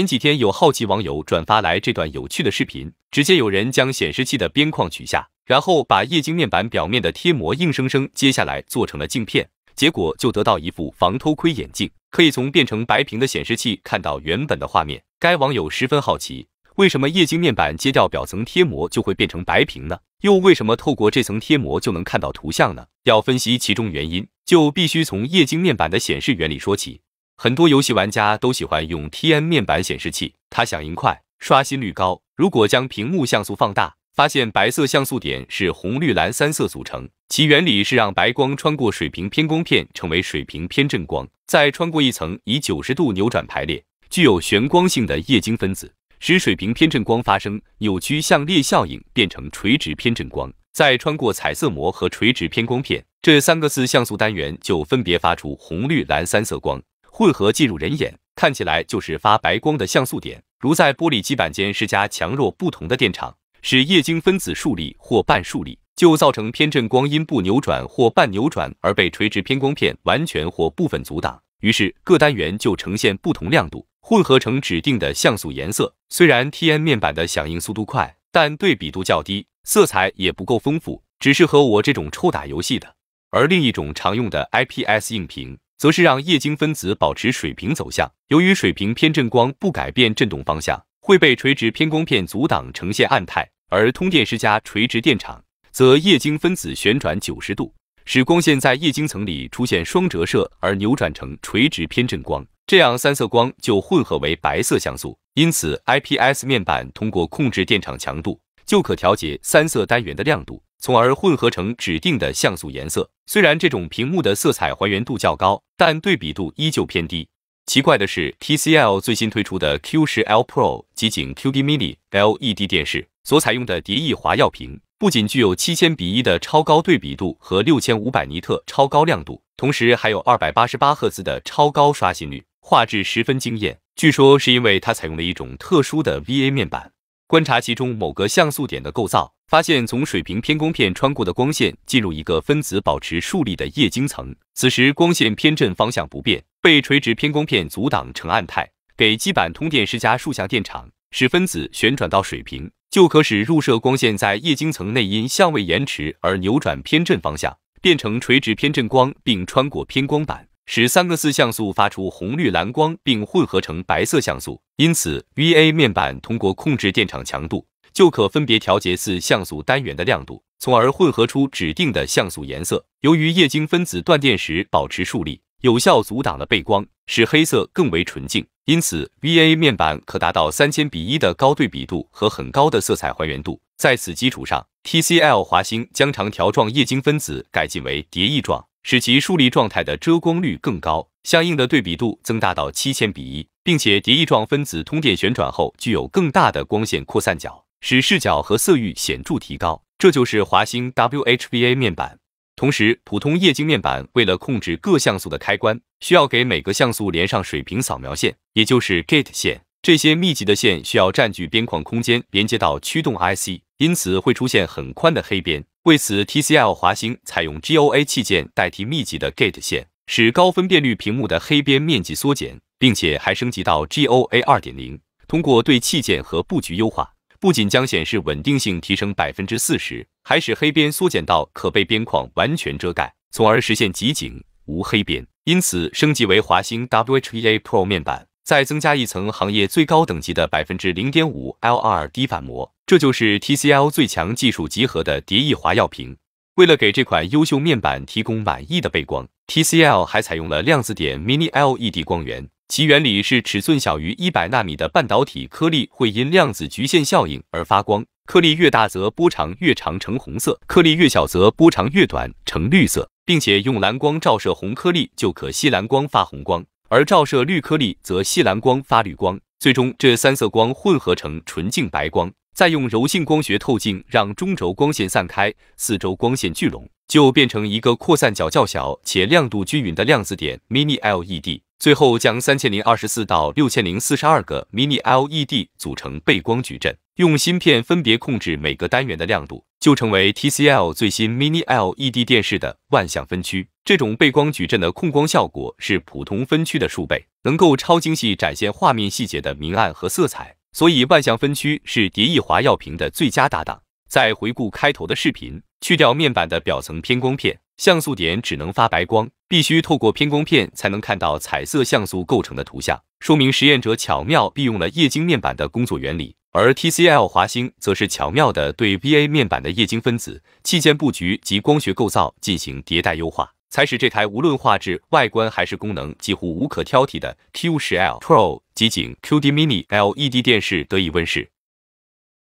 前几天有好奇网友转发来这段有趣的视频，直接有人将显示器的边框取下，然后把液晶面板表面的贴膜硬生生揭下来，做成了镜片，结果就得到一副防偷窥眼镜，可以从变成白屏的显示器看到原本的画面。该网友十分好奇，为什么液晶面板揭掉表层贴膜就会变成白屏呢？又为什么透过这层贴膜就能看到图像呢？要分析其中原因，就必须从液晶面板的显示原理说起。很多游戏玩家都喜欢用 TN 面板显示器，它响应快，刷新率高。如果将屏幕像素放大，发现白色像素点是红、绿、蓝三色组成。其原理是让白光穿过水平偏光片成为水平偏振光，再穿过一层以九十度扭转排列、具有旋光性的液晶分子，使水平偏振光发生扭曲向裂效应，变成垂直偏振光，再穿过彩色膜和垂直偏光片，这三个四像素单元就分别发出红、绿、蓝三色光。混合进入人眼，看起来就是发白光的像素点。如在玻璃基板间施加强弱不同的电场，使液晶分子竖立或半竖立，就造成偏振光因不扭转或半扭转而被垂直偏光片完全或部分阻挡，于是各单元就呈现不同亮度，混合成指定的像素颜色。虽然 TN 面板的响应速度快，但对比度较低，色彩也不够丰富，只适合我这种抽打游戏的。而另一种常用的 IPS 硬屏。则是让液晶分子保持水平走向，由于水平偏振光不改变振动方向，会被垂直偏光片阻挡，呈现暗态；而通电施加垂直电场，则液晶分子旋转九十度，使光线在液晶层里出现双折射，而扭转成垂直偏振光。这样三色光就混合为白色像素。因此，IPS 面板通过控制电场强度，就可调节三色单元的亮度。从而混合成指定的像素颜色。虽然这种屏幕的色彩还原度较高，但对比度依旧偏低。奇怪的是，TCL 最新推出的 Q10L Pro 及景 QD Mini LED 电视所采用的蝶翼华耀屏，不仅具有七千比一的超高对比度和六千五百尼特超高亮度，同时还有二百八十八赫兹的超高刷新率，画质十分惊艳。据说是因为它采用了一种特殊的 VA 面板。观察其中某个像素点的构造，发现从水平偏光片穿过的光线进入一个分子保持竖立的液晶层，此时光线偏振方向不变，被垂直偏光片阻挡成暗态。给基板通电施加竖向电场，使分子旋转到水平，就可使入射光线在液晶层内因相位延迟而扭转偏振方向，变成垂直偏振光，并穿过偏光板。使三个四像素发出红、绿、蓝光并混合成白色像素，因此 VA 面板通过控制电场强度，就可分别调节四像素单元的亮度，从而混合出指定的像素颜色。由于液晶分子断电时保持竖立，有效阻挡了背光，使黑色更为纯净。因此 VA 面板可达到三千比一的高对比度和很高的色彩还原度。在此基础上，TCL 华星将长条状液晶分子改进为蝶翼状。使其疏立状态的遮光率更高，相应的对比度增大到七千比一，并且蝶翼状分子通电旋转后具有更大的光线扩散角，使视角和色域显著提高。这就是华星 WHVA 面板。同时，普通液晶面板为了控制各像素的开关，需要给每个像素连上水平扫描线，也就是 gate 线。这些密集的线需要占据边框空间，连接到驱动 IC，因此会出现很宽的黑边。为此，TCL 华星采用 GOA 器件代替密集的 Gate 线，使高分辨率屏幕的黑边面积缩减，并且还升级到 GOA 2.0。通过对器件和布局优化，不仅将显示稳定性提升百分之四十，还使黑边缩减到可被边框完全遮盖，从而实现极景无黑边。因此，升级为华星 WHA Pro 面板，再增加一层行业最高等级的百分之零点五 LRD 反膜。这就是 TCL 最强技术集合的蝶翼华耀屏。为了给这款优秀面板提供满意的背光，TCL 还采用了量子点 mini LED 光源。其原理是尺寸小于一百纳米的半导体颗粒会因量子局限效应而发光，颗粒越大则波长越长，呈红色；颗粒越小则波长越短，呈绿色。并且用蓝光照射红颗粒就可吸蓝光发红光，而照射绿颗粒则吸蓝光发绿光。最终这三色光混合成纯净白光。再用柔性光学透镜让中轴光线散开，四周光线聚拢，就变成一个扩散角较小且亮度均匀的量子点 mini LED。最后将三千零二十四到六千零四十二个 mini LED 组成背光矩阵，用芯片分别控制每个单元的亮度，就成为 TCL 最新 mini LED 电视的万象分区。这种背光矩阵的控光效果是普通分区的数倍，能够超精细展现画面细节的明暗和色彩。所以，万象分区是蝶翼华耀屏的最佳搭档。再回顾开头的视频，去掉面板的表层偏光片，像素点只能发白光，必须透过偏光片才能看到彩色像素构成的图像，说明实验者巧妙利用了液晶面板的工作原理。而 TCL 华星则是巧妙的对 VA 面板的液晶分子、器件布局及光学构造进行迭代优化。才使这台无论画质、外观还是功能几乎无可挑剔的 Q10L Pro 极景 QD Mini LED 电视得以问世。